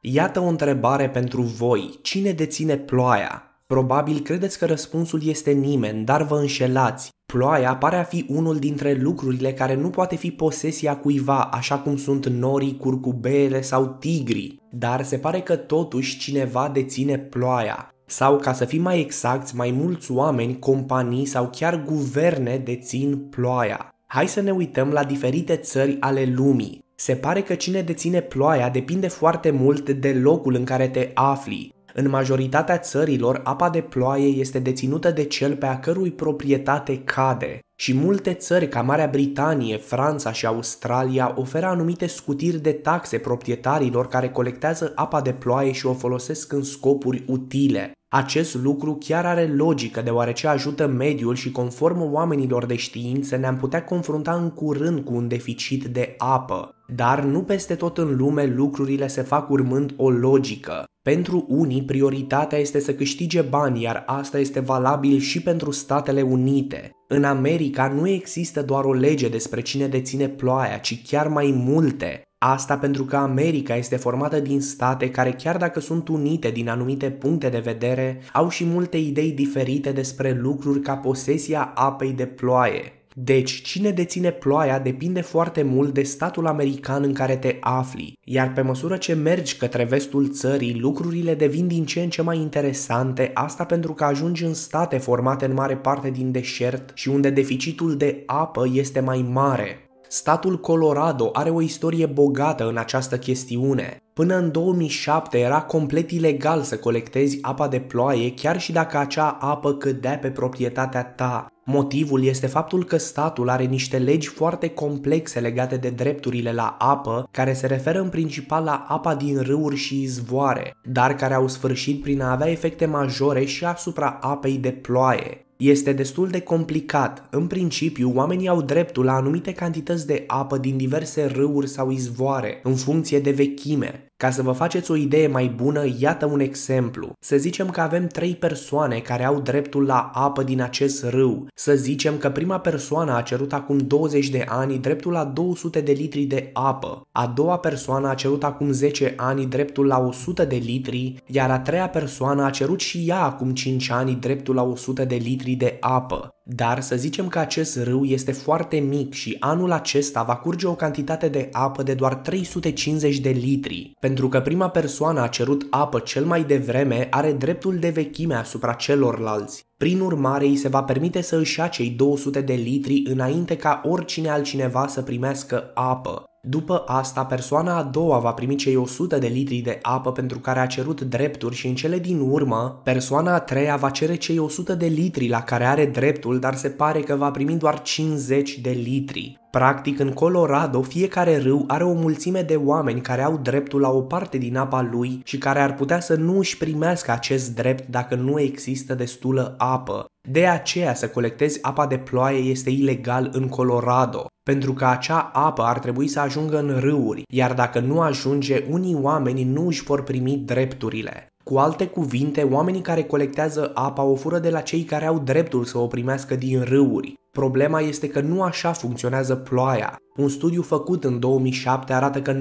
Iată o întrebare pentru voi. Cine deține ploaia? Probabil credeți că răspunsul este nimeni, dar vă înșelați. Ploaia pare a fi unul dintre lucrurile care nu poate fi posesia cuiva, așa cum sunt norii, curcubeele sau tigrii. Dar se pare că totuși cineva deține ploaia. Sau, ca să fim mai exacti, mai mulți oameni, companii sau chiar guverne dețin ploaia. Hai să ne uităm la diferite țări ale lumii. Se pare că cine deține ploaia depinde foarte mult de locul în care te afli. În majoritatea țărilor, apa de ploaie este deținută de cel pe a cărui proprietate cade și multe țări ca Marea Britanie, Franța și Australia oferă anumite scutiri de taxe proprietarilor care colectează apa de ploaie și o folosesc în scopuri utile. Acest lucru chiar are logică deoarece ajută mediul și conform oamenilor de știință ne-am putea confrunta în curând cu un deficit de apă. Dar nu peste tot în lume lucrurile se fac urmând o logică. Pentru unii, prioritatea este să câștige bani, iar asta este valabil și pentru Statele Unite. În America nu există doar o lege despre cine deține ploaia, ci chiar mai multe. Asta pentru că America este formată din state care, chiar dacă sunt unite din anumite puncte de vedere, au și multe idei diferite despre lucruri ca posesia apei de ploaie. Deci, cine deține ploaia depinde foarte mult de statul american în care te afli, iar pe măsură ce mergi către vestul țării, lucrurile devin din ce în ce mai interesante, asta pentru că ajungi în state formate în mare parte din deșert și unde deficitul de apă este mai mare. Statul Colorado are o istorie bogată în această chestiune. Până în 2007 era complet ilegal să colectezi apa de ploaie chiar și dacă acea apă cădea pe proprietatea ta. Motivul este faptul că statul are niște legi foarte complexe legate de drepturile la apă, care se referă în principal la apa din râuri și izvoare, dar care au sfârșit prin a avea efecte majore și asupra apei de ploaie. Este destul de complicat. În principiu, oamenii au dreptul la anumite cantități de apă din diverse râuri sau izvoare, în funcție de vechime. Ca să vă faceți o idee mai bună, iată un exemplu. Să zicem că avem trei persoane care au dreptul la apă din acest râu. Să zicem că prima persoană a cerut acum 20 de ani dreptul la 200 de litri de apă. A doua persoană a cerut acum 10 ani dreptul la 100 de litri, iar a treia persoană a cerut și ea acum 5 ani dreptul la 100 de litri de apă. Dar să zicem că acest râu este foarte mic și anul acesta va curge o cantitate de apă de doar 350 de litri, pentru că prima persoană a cerut apă cel mai devreme are dreptul de vechime asupra celorlalți. Prin urmare, îi se va permite să își ia cei 200 de litri înainte ca oricine altcineva să primească apă, după asta, persoana a doua va primi cei 100 de litri de apă pentru care a cerut drepturi și în cele din urmă, persoana a treia va cere cei 100 de litri la care are dreptul, dar se pare că va primi doar 50 de litri. Practic, în Colorado, fiecare râu are o mulțime de oameni care au dreptul la o parte din apa lui și care ar putea să nu își primească acest drept dacă nu există destulă apă. De aceea, să colectezi apa de ploaie este ilegal în Colorado pentru că acea apă ar trebui să ajungă în râuri, iar dacă nu ajunge, unii oameni nu își vor primi drepturile. Cu alte cuvinte, oamenii care colectează apa o fură de la cei care au dreptul să o primească din râuri. Problema este că nu așa funcționează ploaia. Un studiu făcut în 2007 arată că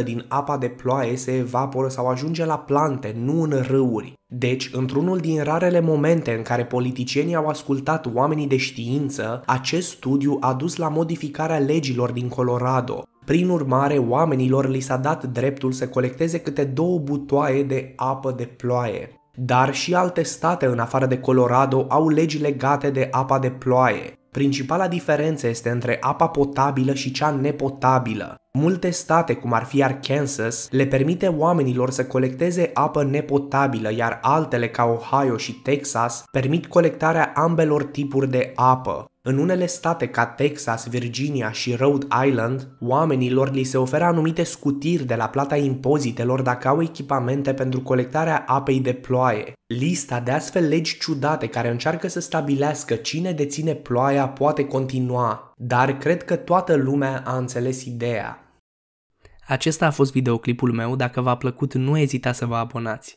97% din apa de ploaie se evaporă sau ajunge la plante, nu în râuri. Deci, într-unul din rarele momente în care politicienii au ascultat oamenii de știință, acest studiu a dus la modificarea legilor din Colorado. Prin urmare, oamenilor li s-a dat dreptul să colecteze câte două butoaie de apă de ploaie. Dar și alte state în afară de Colorado au legi legate de apa de ploaie. Principala diferență este între apa potabilă și cea nepotabilă. Multe state, cum ar fi Arkansas, le permite oamenilor să colecteze apă nepotabilă, iar altele ca Ohio și Texas permit colectarea ambelor tipuri de apă. În unele state ca Texas, Virginia și Rhode Island, oamenilor li se oferă anumite scutiri de la plata impozitelor dacă au echipamente pentru colectarea apei de ploaie. Lista de astfel legi ciudate care încearcă să stabilească cine deține ploaia poate continua, dar cred că toată lumea a înțeles ideea. Acesta a fost videoclipul meu, dacă v-a plăcut nu ezita să vă abonați.